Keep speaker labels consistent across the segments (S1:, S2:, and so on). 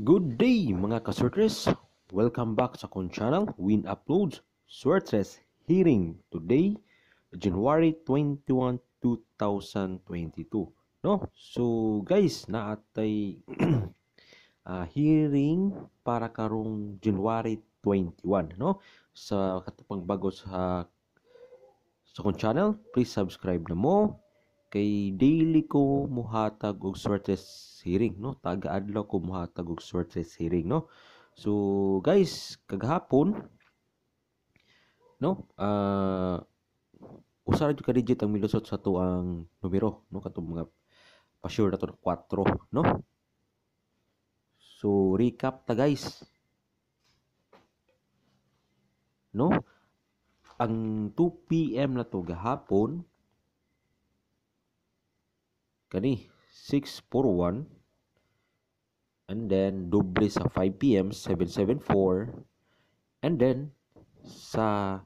S1: Good day mga ka kasortres! Welcome back sa akong channel, Win Uploads Sortres Hearing today, January 21, 2022. No? So guys, naatay uh, ah, hearing para karong January 21, no? Sa katapang bago sa sa akong channel, please subscribe na mo kay daily ko muhatag og swerte hearing no taga adlaw ko muhatag og swerte hearing no so guys kagahapon no uh, ah, usara jud ka digit ang milusot sa to ang numero no katong mga pa sure na to 4 no so recap ta guys no ang 2 pm na to gahapon kani 641 and then doble sa 5 pm 774 and then sa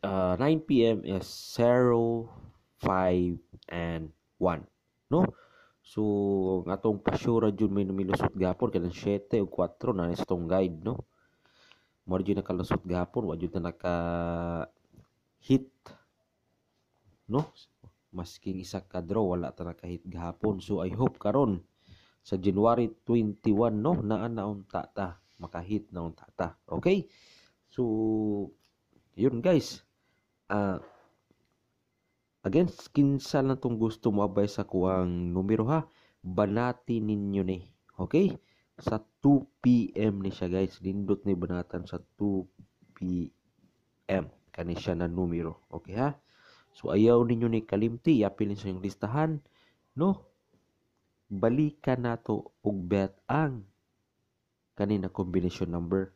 S1: uh, 9 pm is 0 5 and 1 no so ang atong pasura jud may numilusot gapon kanang 7 o 4 na sa tong guide no mo jud nakalusot gapon wa jud na naka hit no masking isa ka draw wala ta kahit gahapon so I hope karon sa January 21 no naa na unta ta makahit na unta ta okay so yun guys uh, against kinsa lang tong gusto mo abay sa kuang numero ha banati ninyo ni okay sa 2 PM ni siya guys lindot ni banatan sa 2 PM kani siya na numero okay ha So ayaw ninyo ni kalimti apilin sa yung listahan, no? Balikan nato og bet ang kanina combination number.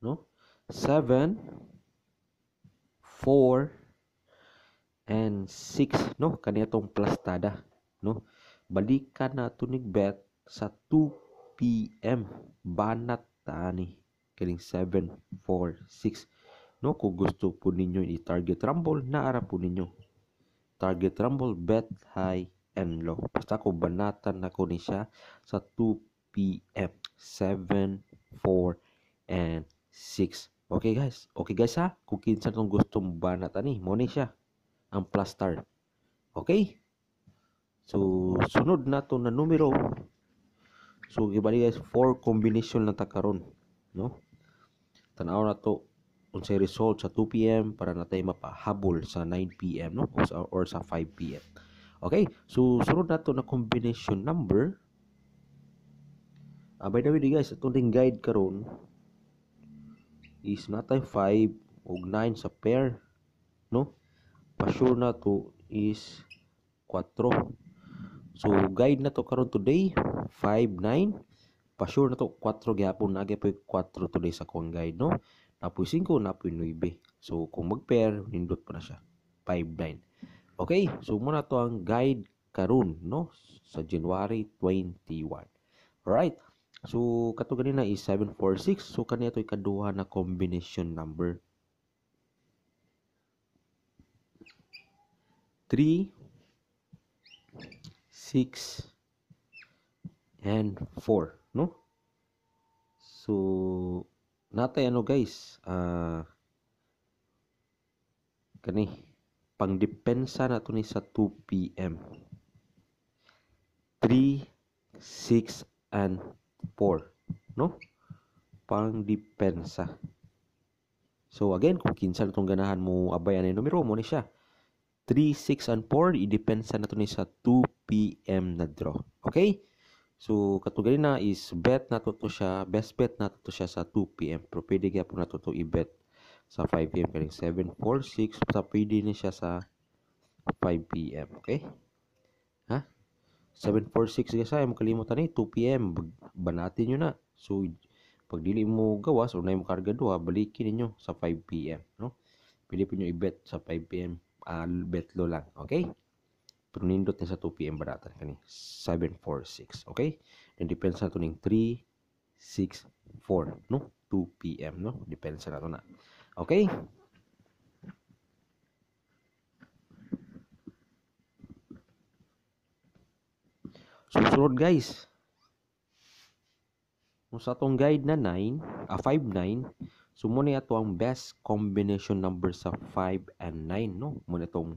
S1: No? 7 4 and 6 no kanina tong plastada no balikan nato tunig bet sa 2 PM banat Tani. Kaling 746. No, kung gusto po ninyo i-target rumble, naara po ninyo. Target rumble, bet high and low. Basta ko banatan na ko ni siya sa 2 p.m. 74 and 6. Okay guys. Okay guys ha. Kung kinsa tong gusto mo banatan ni mo ni siya ang plus star. Okay? So sunod na to na numero So gibali guys four combination na ta karon, no? Tanaw na to unsay result sa 2 PM para na tay mapahabol sa 9 PM no or sa, or sa 5 PM. Okay, so sunod nato na combination number Ah, uh, by the way guys, itong ding guide karon is natay 5 ug 9 sa pair, no? Pa sure na to is 4 So guide na to karon today 59 9 pa sure na to 4 gyapon na gyud 4 today sa kon guide no. Napoy 5 napoy 9. So kung mag-pair nindot pa na siya 59 Okay, so muna to ang guide karon no sa January 21. Right. So, kato ganina na is 746. So, kani ito'y kaduha na combination number. 3, 6 and 4 no so natay ano guys uh, kani pangdepensa na ni sa 2 pm 3 6 and 4 no pangdepensa so again kung kinsa natong ganahan mo abayan ni eh, numero mo ni siya 3, 6, and 4, idepensa na to ni sa 2 p.m. na draw. Okay? So, katugay na is bet na to, siya, best bet na to, siya sa 2 p.m. Pero pwede kaya po na to, i-bet sa 5 p.m. Kaya 7, 4, 6, sa pwede na siya sa 5 p.m. Okay? Ha? 746 guys ay makalimutan ni 2 pm banatin niyo na so pag dili mo gawas or na mo karga duha balikin niyo sa 5 pm no pili po niyo i-bet sa 5 pm uh, betlo lang. Okay? Pero nindot niya sa 2 p.m. baratan kani 746. Okay? Then depends na ito ng 3, 6, 4. No? 2 p.m. No? Depends na ito na. Okay? Susunod guys. Kung sa itong guide na 9, uh, 5-9, So muna ito ang best combination number sa 5 and 9 no. Muna itong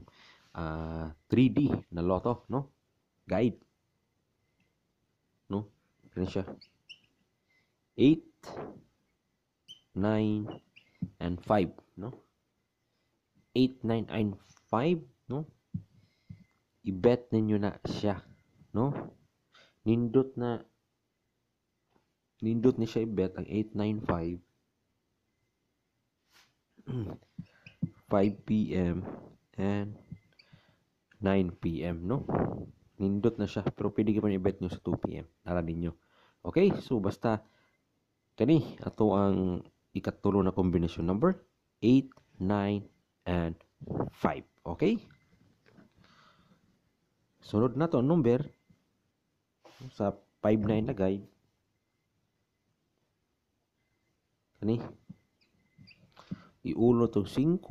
S1: uh, ah, 3D na loto no. Guide. No. Ganun siya. 8 9 and 5 no. 8 9 5 no. I-bet ninyo na siya no. Nindot na nindot ni siya i-bet ang 895 5 p.m. and 9 p.m. no? Nindot na siya pero pwede ka pa i-bet nyo sa 2 p.m. Nalanin nyo. Okay? So basta kani ato ang ikatulo na kombinasyon number 8, 9, and 5. Okay? Sunod na to number sa 5, 9 na guide. Kani? iulo tong 5,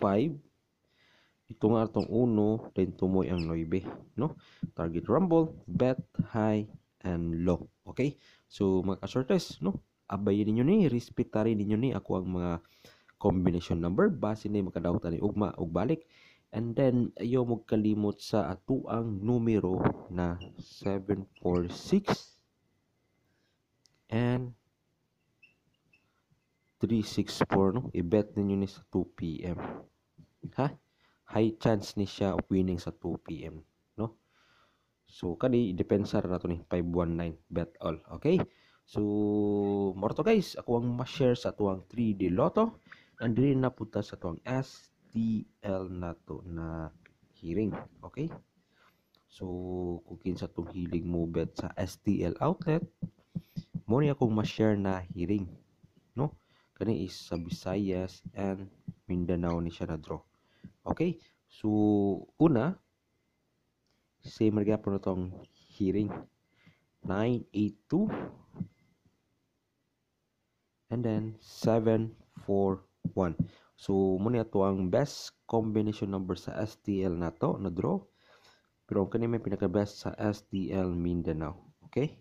S1: 5, ito nga itong 1, then tumoy ang 9, no? Target rumble, bet, high, and low. Okay? So, mga ka-shortest, no? Abayin ninyo ni, respetarin ninyo ni ako ang mga combination number base ni makadawta ni ugma ug balik. And then, ayo mo kalimot sa atuang numero na 746 and 364, no? I-bet ninyo ni sa 2 p.m. Ha? High chance ni siya of winning sa 2 p.m. No? So, kani, depensa na to ni 519 bet all. Okay? So, morto guys. Ako ang ma-share sa tuang 3D Lotto. And rin na punta sa tuang STL na to na hearing. Okay? So, kung sa itong hiling mo bet sa STL outlet, mo niya akong ma-share na hearing. No? kani is sa Visayas and Mindanao ni siya na-draw. Okay? So, una, same nga po na itong hearing. 982 and then 741. So, muna ito ang best combination number sa STL na to, na draw. Pero ang kanina may pinaka-best sa STL Mindanao. Okay?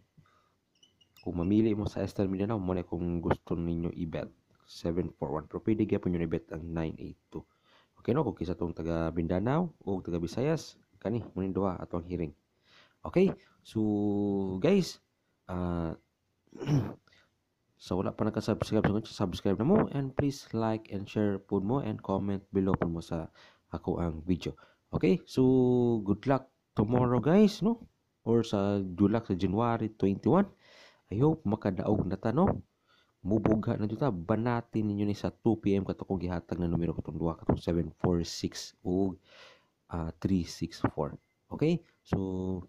S1: Kung mamili mo sa STL Mindanao, muna kung gusto ninyo i-bet. 741 pero pwede gyapon yun ibet ang 982 okay no kung kisa tong taga Mindanao o taga Visayas kani munin duha ato ang hiring. okay so guys uh, ah, so wala pa naka-subscribe subscribe na mo and please like and share po mo and comment below po mo sa ako ang video okay so good luck tomorrow guys no or sa July sa January 21 I hope makadaog na tanong mubuga na juta banatin ninyo ni sa 2 pm kato kong gihatag na numero katong duha katong 746 ug uh, ah, 364 okay so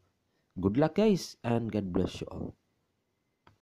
S1: good luck guys and god bless you all